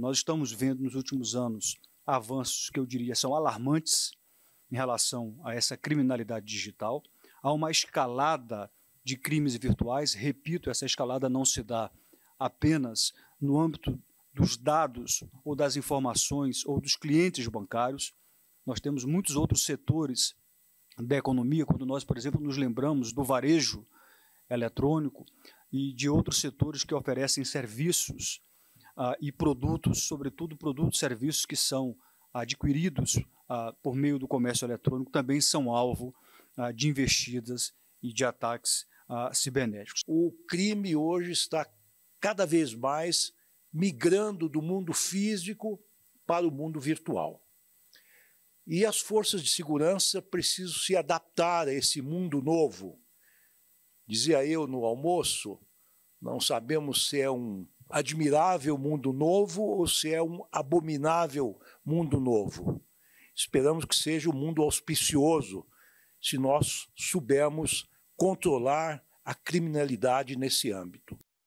Nós estamos vendo nos últimos anos avanços que eu diria são alarmantes em relação a essa criminalidade digital. Há uma escalada de crimes virtuais. Repito, essa escalada não se dá apenas no âmbito dos dados ou das informações ou dos clientes bancários. Nós temos muitos outros setores da economia, quando nós, por exemplo, nos lembramos do varejo eletrônico e de outros setores que oferecem serviços uh, e produtos, sobretudo produtos e serviços que são adquiridos uh, por meio do comércio eletrônico, também são alvo uh, de investidas e de ataques cibernéticos. O crime hoje está cada vez mais migrando do mundo físico para o mundo virtual. E as forças de segurança precisam se adaptar a esse mundo novo. Dizia eu no almoço, não sabemos se é um admirável mundo novo ou se é um abominável mundo novo. Esperamos que seja um mundo auspicioso, se nós soubermos controlar a criminalidade nesse âmbito.